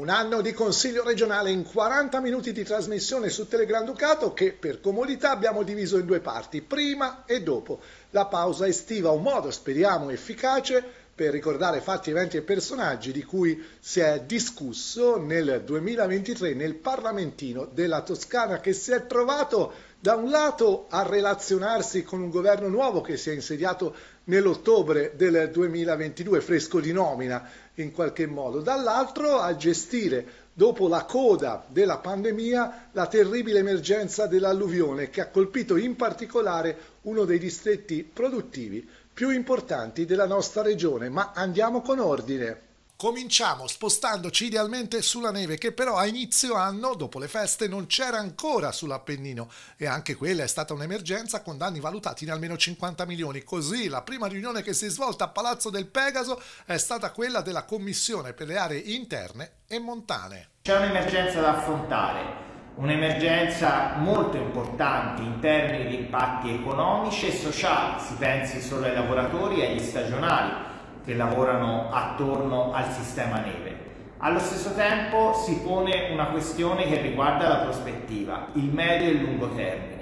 un anno di consiglio regionale in 40 minuti di trasmissione su Telegranducato che per comodità abbiamo diviso in due parti, prima e dopo la pausa estiva, un modo speriamo efficace per ricordare fatti, eventi e personaggi di cui si è discusso nel 2023 nel Parlamentino della Toscana che si è trovato da un lato a relazionarsi con un governo nuovo che si è insediato nell'ottobre del 2022, fresco di nomina in qualche modo, dall'altro a gestire dopo la coda della pandemia la terribile emergenza dell'alluvione che ha colpito in particolare uno dei distretti produttivi più importanti della nostra regione, ma andiamo con ordine. Cominciamo spostandoci idealmente sulla neve che però a inizio anno, dopo le feste, non c'era ancora sull'Appennino e anche quella è stata un'emergenza con danni valutati in almeno 50 milioni. Così la prima riunione che si è svolta a Palazzo del Pegaso è stata quella della Commissione per le aree interne e montane. C'è un'emergenza da affrontare Un'emergenza molto importante in termini di impatti economici e sociali, si pensi solo ai lavoratori e agli stagionali che lavorano attorno al sistema neve. Allo stesso tempo si pone una questione che riguarda la prospettiva, il medio e il lungo termine.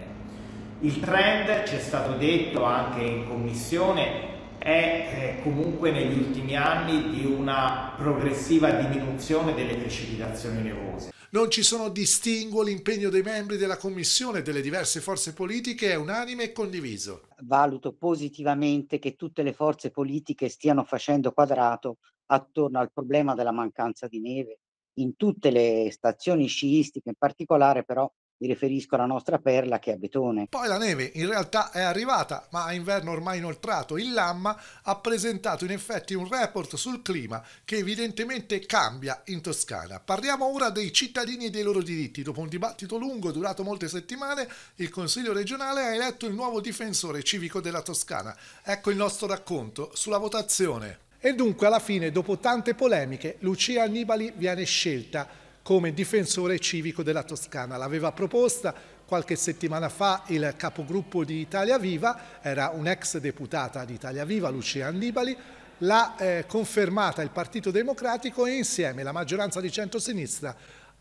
Il trend, ci è stato detto anche in commissione, è eh, comunque negli ultimi anni di una progressiva diminuzione delle precipitazioni nevose. Non ci sono distinguo, l'impegno dei membri della Commissione e delle diverse forze politiche è unanime e condiviso. Valuto positivamente che tutte le forze politiche stiano facendo quadrato attorno al problema della mancanza di neve in tutte le stazioni sciistiche, in particolare però mi riferisco alla nostra perla che è a Betone. Poi la neve in realtà è arrivata, ma a inverno ormai inoltrato il Lamma ha presentato in effetti un report sul clima che evidentemente cambia in Toscana. Parliamo ora dei cittadini e dei loro diritti. Dopo un dibattito lungo durato molte settimane, il Consiglio regionale ha eletto il nuovo difensore civico della Toscana. Ecco il nostro racconto sulla votazione. E dunque alla fine, dopo tante polemiche, Lucia Annibali viene scelta come difensore civico della Toscana. L'aveva proposta qualche settimana fa il capogruppo di Italia Viva, era un'ex deputata di Italia Viva, Lucia Annibali, l'ha eh, confermata il Partito Democratico e insieme la maggioranza di centro-sinistra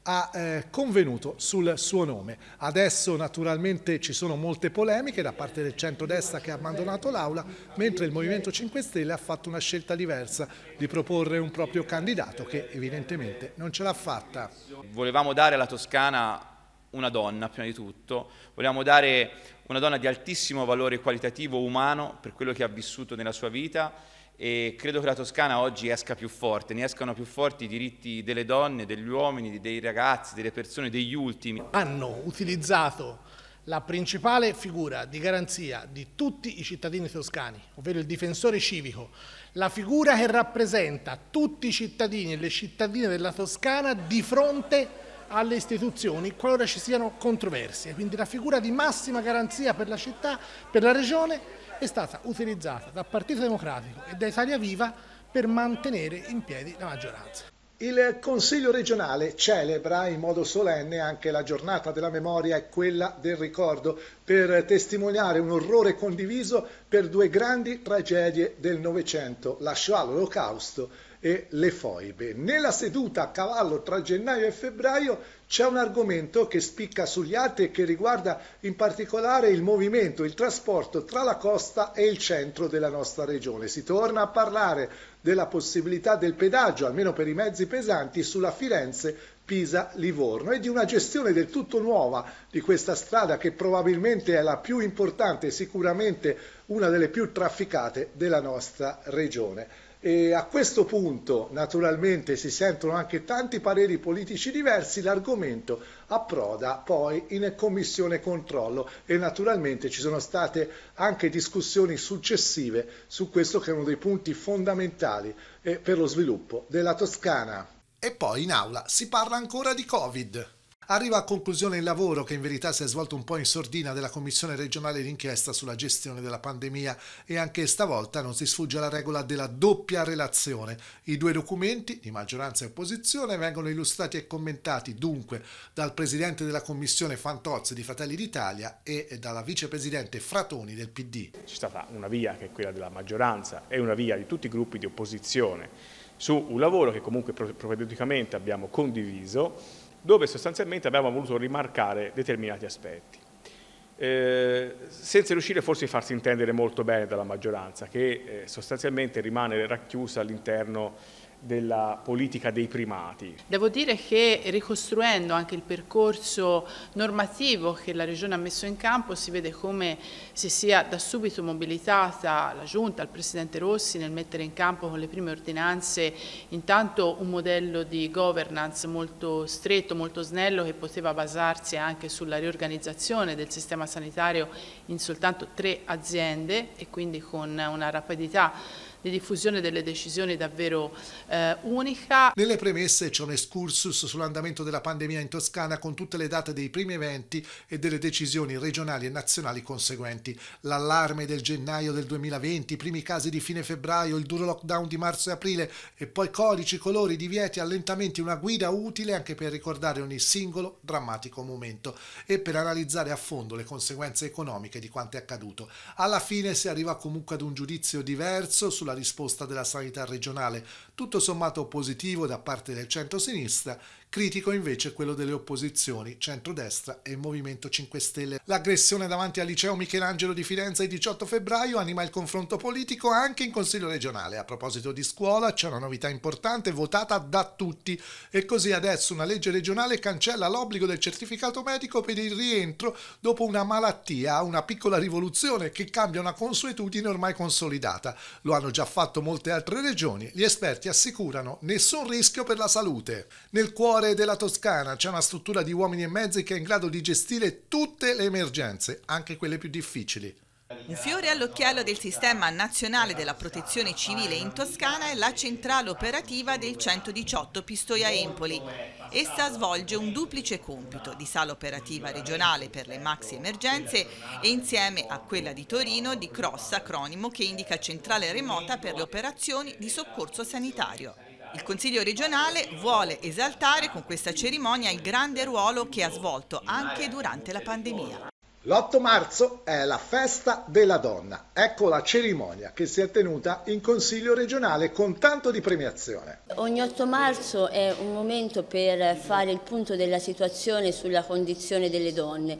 ha eh, convenuto sul suo nome. Adesso naturalmente ci sono molte polemiche da parte del centrodestra che ha abbandonato l'aula, mentre il Movimento 5 Stelle ha fatto una scelta diversa di proporre un proprio candidato che evidentemente non ce l'ha fatta. Volevamo dare alla Toscana una donna prima di tutto, volevamo dare una donna di altissimo valore qualitativo umano per quello che ha vissuto nella sua vita e credo che la Toscana oggi esca più forte, ne escano più forti i diritti delle donne, degli uomini, dei ragazzi, delle persone, degli ultimi. Hanno utilizzato la principale figura di garanzia di tutti i cittadini toscani, ovvero il difensore civico, la figura che rappresenta tutti i cittadini e le cittadine della Toscana di fronte a alle istituzioni qualora ci siano controversie, quindi la figura di massima garanzia per la città, per la regione è stata utilizzata dal Partito Democratico e da Italia Viva per mantenere in piedi la maggioranza. Il Consiglio regionale celebra in modo solenne anche la giornata della memoria e quella del ricordo per testimoniare un orrore condiviso per due grandi tragedie del Novecento, la Shoah, l'Olocausto e le foibe. Nella seduta a cavallo tra gennaio e febbraio c'è un argomento che spicca sugli altri e che riguarda in particolare il movimento, il trasporto tra la costa e il centro della nostra regione. Si torna a parlare della possibilità del pedaggio, almeno per i mezzi pesanti, sulla Firenze Pisa-Livorno e di una gestione del tutto nuova di questa strada che probabilmente è la più importante e sicuramente una delle più trafficate della nostra regione. E a questo punto naturalmente si sentono anche tanti pareri politici diversi, l'argomento approda poi in commissione controllo e naturalmente ci sono state anche discussioni successive su questo che è uno dei punti fondamentali eh, per lo sviluppo della Toscana. E poi in aula si parla ancora di Covid. Arriva a conclusione il lavoro che in verità si è svolto un po' in sordina della Commissione regionale d'inchiesta sulla gestione della pandemia e anche stavolta non si sfugge alla regola della doppia relazione. I due documenti, di maggioranza e opposizione, vengono illustrati e commentati dunque dal presidente della Commissione Fantozzi di Fratelli d'Italia e dalla vicepresidente Fratoni del PD. C'è stata una via che è quella della maggioranza e una via di tutti i gruppi di opposizione su un lavoro che comunque propedeuticamente abbiamo condiviso, dove sostanzialmente abbiamo voluto rimarcare determinati aspetti. Eh, senza riuscire forse a farsi intendere molto bene dalla maggioranza, che eh, sostanzialmente rimane racchiusa all'interno della politica dei primati. Devo dire che ricostruendo anche il percorso normativo che la Regione ha messo in campo si vede come si sia da subito mobilitata la Giunta, il Presidente Rossi nel mettere in campo con le prime ordinanze intanto un modello di governance molto stretto, molto snello che poteva basarsi anche sulla riorganizzazione del sistema sanitario in soltanto tre aziende e quindi con una rapidità di diffusione delle decisioni davvero eh, unica. Nelle premesse c'è un excursus sull'andamento della pandemia in Toscana con tutte le date dei primi eventi e delle decisioni regionali e nazionali conseguenti. L'allarme del gennaio del 2020, i primi casi di fine febbraio, il duro lockdown di marzo e aprile e poi codici, colori, divieti, allentamenti, una guida utile anche per ricordare ogni singolo drammatico momento e per analizzare a fondo le conseguenze economiche di quanto è accaduto. Alla fine si arriva comunque ad un giudizio diverso sulla risposta della sanità regionale, tutto sommato positivo da parte del centro-sinistra Critico invece quello delle opposizioni, centrodestra e Movimento 5 Stelle. L'aggressione davanti al liceo Michelangelo di Firenze il 18 febbraio anima il confronto politico anche in Consiglio regionale. A proposito di scuola c'è una novità importante votata da tutti e così adesso una legge regionale cancella l'obbligo del certificato medico per il rientro dopo una malattia, una piccola rivoluzione che cambia una consuetudine ormai consolidata. Lo hanno già fatto molte altre regioni. Gli esperti assicurano nessun rischio per la salute. Nel cuore cuore della Toscana c'è una struttura di uomini e mezzi che è in grado di gestire tutte le emergenze, anche quelle più difficili. Un fiore all'occhiello del sistema nazionale della protezione civile in Toscana è la centrale operativa del 118 Pistoia Empoli. Essa svolge un duplice compito di sala operativa regionale per le maxi emergenze e insieme a quella di Torino di CROSS acronimo che indica centrale remota per le operazioni di soccorso sanitario. Il Consiglio regionale vuole esaltare con questa cerimonia il grande ruolo che ha svolto anche durante la pandemia. L'8 marzo è la festa della donna. Ecco la cerimonia che si è tenuta in Consiglio regionale con tanto di premiazione. Ogni 8 marzo è un momento per fare il punto della situazione sulla condizione delle donne.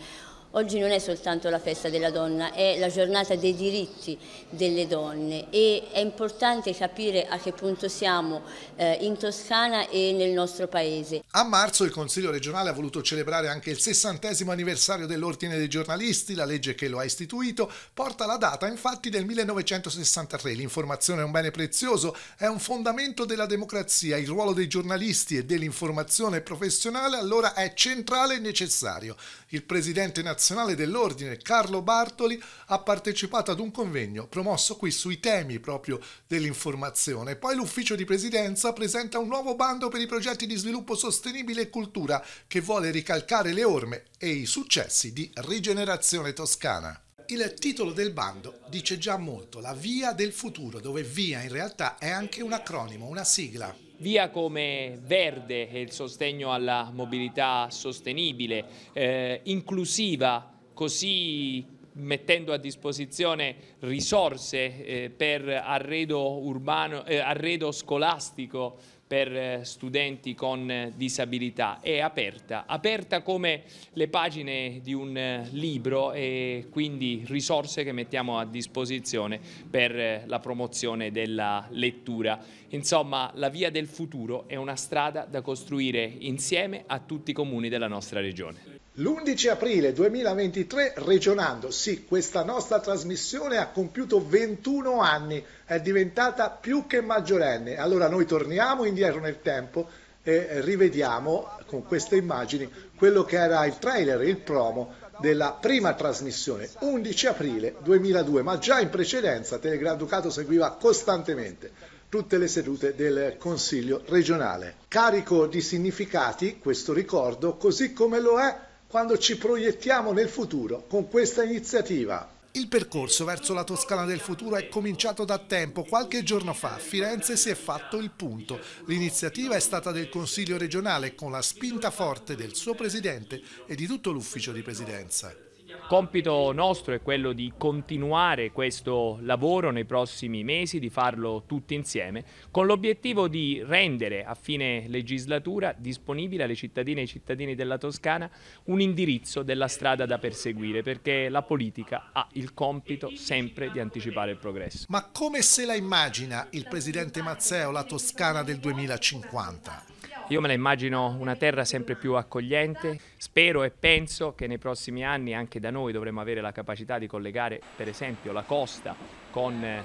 Oggi non è soltanto la festa della donna, è la giornata dei diritti delle donne e è importante capire a che punto siamo eh, in Toscana e nel nostro paese. A marzo il Consiglio regionale ha voluto celebrare anche il 60 anniversario dell'Ordine dei giornalisti, la legge che lo ha istituito porta la data infatti del 1963. L'informazione è un bene prezioso, è un fondamento della democrazia, il ruolo dei giornalisti e dell'informazione professionale allora è centrale e necessario. Il presidente nazionale nazionale dell'ordine Carlo Bartoli ha partecipato ad un convegno promosso qui sui temi proprio dell'informazione. Poi l'ufficio di presidenza presenta un nuovo bando per i progetti di sviluppo sostenibile e cultura che vuole ricalcare le orme e i successi di Rigenerazione Toscana. Il titolo del bando dice già molto, la via del futuro, dove via in realtà è anche un acronimo, una sigla. Via come verde e il sostegno alla mobilità sostenibile, eh, inclusiva, così mettendo a disposizione risorse eh, per arredo, urbano, eh, arredo scolastico per eh, studenti con eh, disabilità, è aperta, aperta come le pagine di un eh, libro e quindi risorse che mettiamo a disposizione per la promozione della lettura. Insomma, la via del futuro è una strada da costruire insieme a tutti i comuni della nostra regione. L'11 aprile 2023, regionando, sì, questa nostra trasmissione ha compiuto 21 anni, è diventata più che maggiorenne. Allora noi torniamo indietro nel tempo e rivediamo con queste immagini quello che era il trailer, il promo della prima trasmissione, 11 aprile 2002, ma già in precedenza Telegram Ducato seguiva costantemente tutte le sedute del Consiglio regionale. Carico di significati questo ricordo, così come lo è quando ci proiettiamo nel futuro con questa iniziativa. Il percorso verso la Toscana del futuro è cominciato da tempo. Qualche giorno fa a Firenze si è fatto il punto. L'iniziativa è stata del Consiglio regionale con la spinta forte del suo presidente e di tutto l'ufficio di presidenza compito nostro è quello di continuare questo lavoro nei prossimi mesi, di farlo tutti insieme, con l'obiettivo di rendere a fine legislatura disponibile alle cittadine e ai cittadini della Toscana un indirizzo della strada da perseguire, perché la politica ha il compito sempre di anticipare il progresso. Ma come se la immagina il presidente Mazzeo la Toscana del 2050? Io me la immagino una terra sempre più accogliente, spero e penso che nei prossimi anni anche da noi dovremo avere la capacità di collegare per esempio la costa con eh,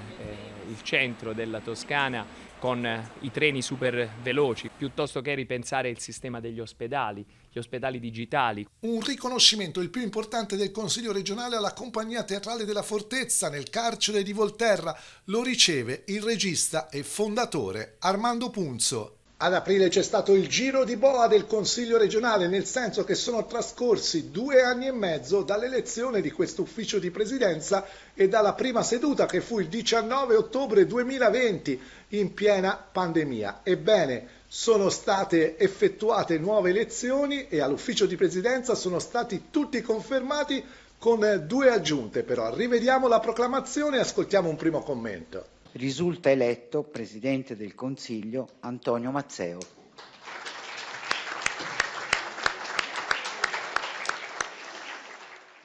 il centro della Toscana con eh, i treni super veloci, piuttosto che ripensare il sistema degli ospedali, gli ospedali digitali. Un riconoscimento il più importante del Consiglio regionale alla compagnia teatrale della Fortezza nel carcere di Volterra lo riceve il regista e fondatore Armando Punzo. Ad aprile c'è stato il giro di boa del Consiglio regionale, nel senso che sono trascorsi due anni e mezzo dall'elezione di questo ufficio di presidenza e dalla prima seduta che fu il 19 ottobre 2020 in piena pandemia. Ebbene, sono state effettuate nuove elezioni e all'ufficio di presidenza sono stati tutti confermati con due aggiunte però. Rivediamo la proclamazione e ascoltiamo un primo commento risulta eletto Presidente del Consiglio Antonio Mazzeo.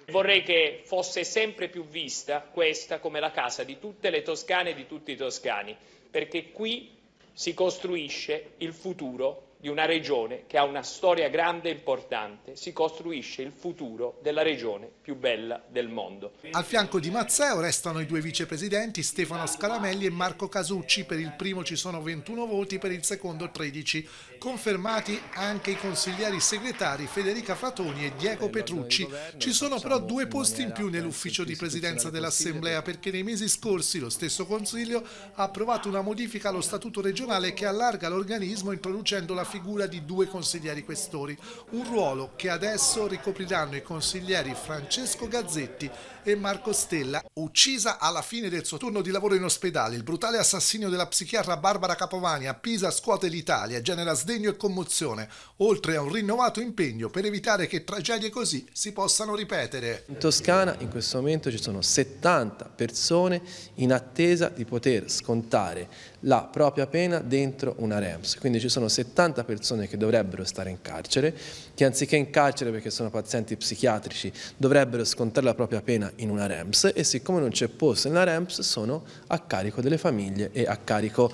Vorrei che fosse sempre più vista questa come la casa di tutte le toscane e di tutti i toscani, perché qui si costruisce il futuro di una regione che ha una storia grande e importante, si costruisce il futuro della regione più bella del mondo. Al fianco di Mazzeo restano i due vicepresidenti Stefano Scaramelli e Marco Casucci, per il primo ci sono 21 voti, per il secondo 13. Confermati anche i consiglieri segretari Federica Fratoni e Diego Petrucci. Ci sono però due posti in più nell'ufficio di presidenza dell'Assemblea perché nei mesi scorsi lo stesso Consiglio ha approvato una modifica allo statuto regionale che allarga l'organismo introducendo la figura figura di due consiglieri questori, un ruolo che adesso ricopriranno i consiglieri Francesco Gazzetti e Marco Stella. Uccisa alla fine del suo turno di lavoro in ospedale, il brutale assassinio della psichiatra Barbara Capovani a Pisa scuote l'Italia, genera sdegno e commozione, oltre a un rinnovato impegno per evitare che tragedie così si possano ripetere. In Toscana in questo momento ci sono 70 persone in attesa di poter scontare la propria pena dentro una REMS. Quindi ci sono 70 persone che dovrebbero stare in carcere, che anziché in carcere perché sono pazienti psichiatrici dovrebbero scontare la propria pena in una REMS e siccome non c'è posto nella REMS sono a carico delle famiglie e a carico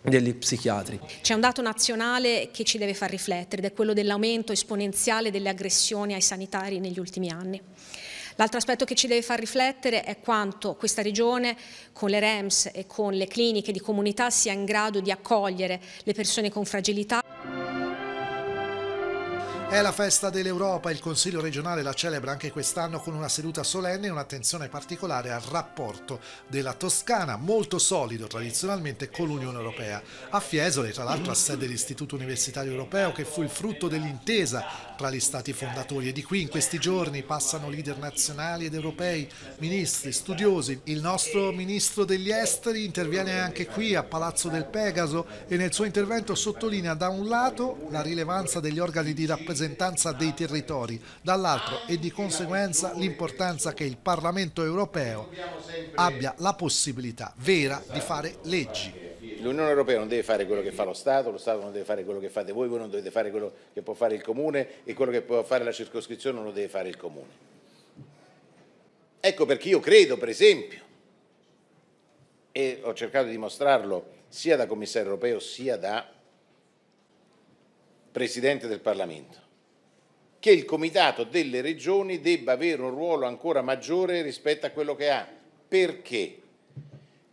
degli psichiatri. C'è un dato nazionale che ci deve far riflettere ed è quello dell'aumento esponenziale delle aggressioni ai sanitari negli ultimi anni. L'altro aspetto che ci deve far riflettere è quanto questa regione con le REMS e con le cliniche di comunità sia in grado di accogliere le persone con fragilità. È la festa dell'Europa, il Consiglio regionale la celebra anche quest'anno con una seduta solenne e un'attenzione particolare al rapporto della Toscana, molto solido tradizionalmente con l'Unione Europea. A Fiesole, tra l'altro, ha sede l'Istituto Universitario Europeo che fu il frutto dell'intesa tra gli stati fondatori e di qui in questi giorni passano leader nazionali ed europei, ministri, studiosi. Il nostro ministro degli esteri interviene anche qui a Palazzo del Pegaso e nel suo intervento sottolinea da un lato la rilevanza degli organi di rappresentanza rappresentanza dei territori, dall'altro e di conseguenza l'importanza che il Parlamento europeo abbia la possibilità vera di fare leggi. L'Unione Europea non deve fare quello che fa lo Stato, lo Stato non deve fare quello che fate voi, voi non dovete fare quello che può fare il Comune e quello che può fare la circoscrizione non lo deve fare il Comune. Ecco perché io credo, per esempio, e ho cercato di dimostrarlo sia da commissario europeo sia da Presidente del Parlamento, che il Comitato delle Regioni debba avere un ruolo ancora maggiore rispetto a quello che ha. Perché?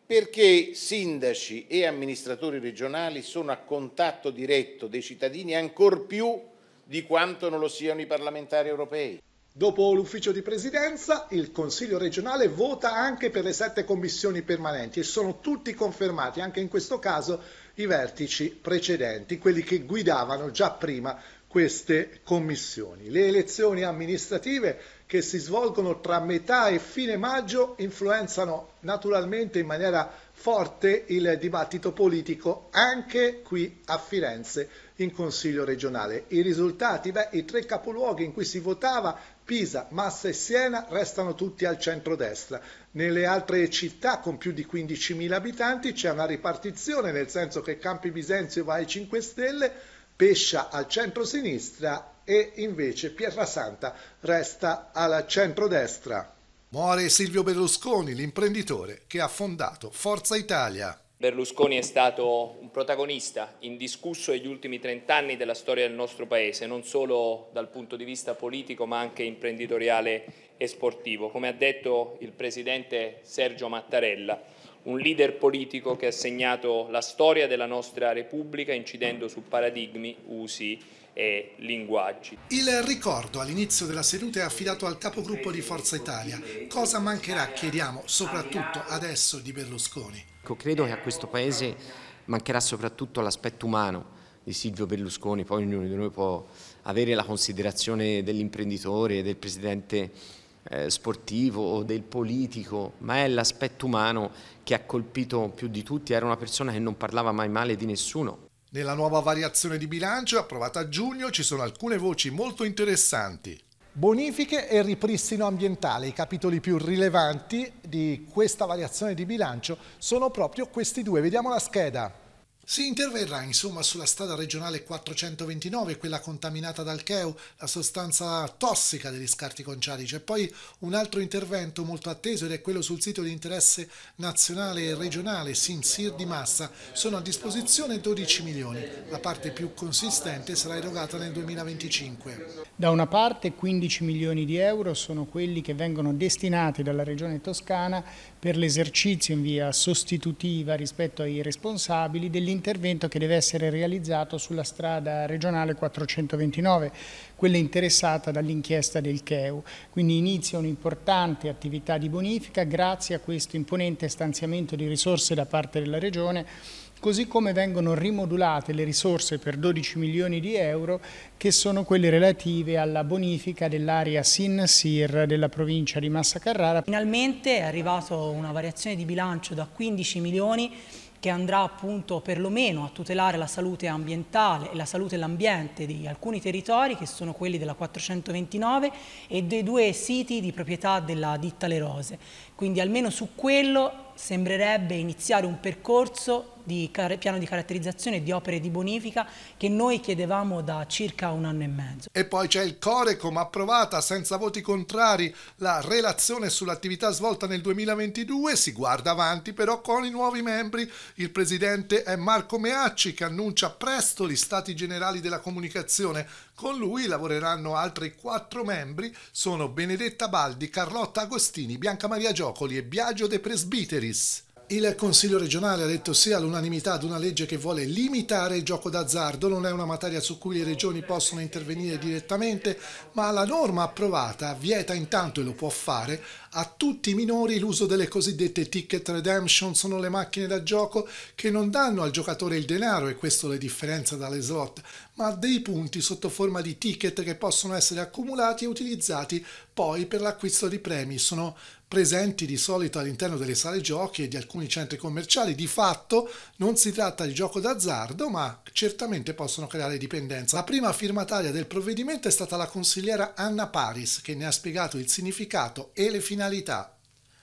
Perché sindaci e amministratori regionali sono a contatto diretto dei cittadini ancor più di quanto non lo siano i parlamentari europei. Dopo l'ufficio di presidenza, il Consiglio regionale vota anche per le sette commissioni permanenti e sono tutti confermati, anche in questo caso, i vertici precedenti, quelli che guidavano già prima queste commissioni. Le elezioni amministrative che si svolgono tra metà e fine maggio influenzano naturalmente in maniera forte il dibattito politico anche qui a Firenze in Consiglio regionale. I risultati, beh, i tre capoluoghi in cui si votava Pisa, Massa e Siena restano tutti al centro-destra. Nelle altre città con più di 15.000 abitanti c'è una ripartizione, nel senso che Campi Bisenzio va ai 5 Stelle, Pescia al centro-sinistra e invece Pietrasanta resta al centro-destra. Muore Silvio Berlusconi, l'imprenditore che ha fondato Forza Italia. Berlusconi è stato un protagonista indiscusso negli ultimi 30 anni della storia del nostro Paese, non solo dal punto di vista politico ma anche imprenditoriale e sportivo, come ha detto il Presidente Sergio Mattarella un leader politico che ha segnato la storia della nostra Repubblica incidendo su paradigmi, usi e linguaggi. Il ricordo all'inizio della seduta è affidato al capogruppo di Forza Italia. Cosa mancherà, chiediamo, soprattutto adesso di Berlusconi? Ecco, credo che a questo Paese mancherà soprattutto l'aspetto umano di Silvio Berlusconi, poi ognuno di noi può avere la considerazione dell'imprenditore, del presidente eh, sportivo o del politico, ma è l'aspetto umano che ha colpito più di tutti. Era una persona che non parlava mai male di nessuno. Nella nuova variazione di bilancio approvata a giugno ci sono alcune voci molto interessanti. Bonifiche e ripristino ambientale, i capitoli più rilevanti di questa variazione di bilancio sono proprio questi due. Vediamo la scheda. Si interverrà insomma sulla strada regionale 429, quella contaminata dal cheu, la sostanza tossica degli scarti conciari. C'è poi un altro intervento molto atteso ed è quello sul sito di interesse nazionale e regionale Sinsir di Massa. Sono a disposizione 12 milioni. La parte più consistente sarà erogata nel 2025. Da una parte 15 milioni di euro sono quelli che vengono destinati dalla regione toscana per l'esercizio in via sostitutiva rispetto ai responsabili dell'intervento intervento che deve essere realizzato sulla strada regionale 429, quella interessata dall'inchiesta del CEU. Quindi inizia un'importante attività di bonifica grazie a questo imponente stanziamento di risorse da parte della Regione così come vengono rimodulate le risorse per 12 milioni di euro che sono quelle relative alla bonifica dell'area Sin-Sir della provincia di Massa Carrara. Finalmente è arrivata una variazione di bilancio da 15 milioni che andrà appunto perlomeno a tutelare la salute ambientale e la salute dell'ambiente di alcuni territori che sono quelli della 429 e dei due siti di proprietà della ditta Le Rose. Quindi almeno su quello sembrerebbe iniziare un percorso di piano di caratterizzazione di opere di bonifica che noi chiedevamo da circa un anno e mezzo. E poi c'è il Corecom approvata senza voti contrari la relazione sull'attività svolta nel 2022, si guarda avanti però con i nuovi membri. Il presidente è Marco Meacci che annuncia presto gli stati generali della comunicazione con lui lavoreranno altri quattro membri, sono Benedetta Baldi, Carlotta Agostini, Bianca Maria Giocoli e Biagio De Presbiteris. Il Consiglio regionale ha detto sì all'unanimità ad una legge che vuole limitare il gioco d'azzardo, non è una materia su cui le regioni possono intervenire direttamente, ma la norma approvata vieta intanto, e lo può fare, a tutti i minori l'uso delle cosiddette ticket redemption, sono le macchine da gioco che non danno al giocatore il denaro, e questo le differenza dalle slot, ma dei punti sotto forma di ticket che possono essere accumulati e utilizzati poi per l'acquisto di premi. Sono presenti di solito all'interno delle sale giochi e di alcuni centri commerciali. Di fatto non si tratta di gioco d'azzardo, ma certamente possono creare dipendenza. La prima firmataria del provvedimento è stata la consigliera Anna Paris, che ne ha spiegato il significato e le finalità.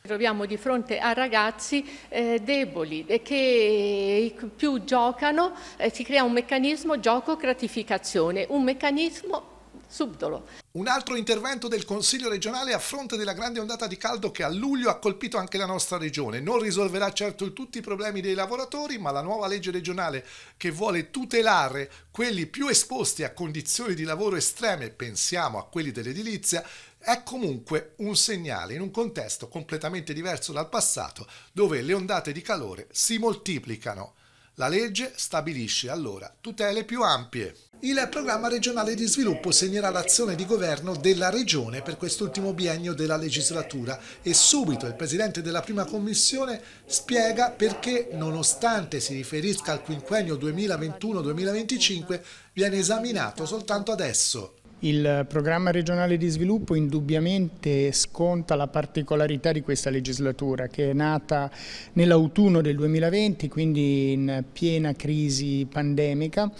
Troviamo di fronte a ragazzi eh, deboli e che più giocano eh, si crea un meccanismo gioco-gratificazione, un meccanismo subdolo. Un altro intervento del Consiglio regionale a fronte della grande ondata di caldo che a luglio ha colpito anche la nostra regione. Non risolverà certo tutti i problemi dei lavoratori, ma la nuova legge regionale che vuole tutelare quelli più esposti a condizioni di lavoro estreme, pensiamo a quelli dell'edilizia, è comunque un segnale in un contesto completamente diverso dal passato, dove le ondate di calore si moltiplicano. La legge stabilisce allora tutele più ampie. Il programma regionale di sviluppo segnerà l'azione di governo della Regione per quest'ultimo biennio della legislatura e subito il Presidente della Prima Commissione spiega perché, nonostante si riferisca al quinquennio 2021-2025, viene esaminato soltanto adesso. Il programma regionale di sviluppo indubbiamente sconta la particolarità di questa legislatura che è nata nell'autunno del 2020, quindi in piena crisi pandemica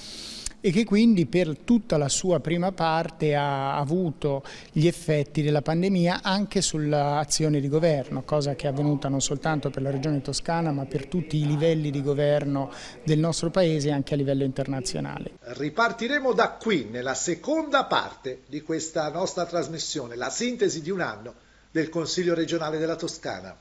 e che quindi per tutta la sua prima parte ha avuto gli effetti della pandemia anche sull'azione di governo, cosa che è avvenuta non soltanto per la regione toscana ma per tutti i livelli di governo del nostro paese e anche a livello internazionale. Ripartiremo da qui nella seconda parte di questa nostra trasmissione, la sintesi di un anno del Consiglio regionale della Toscana.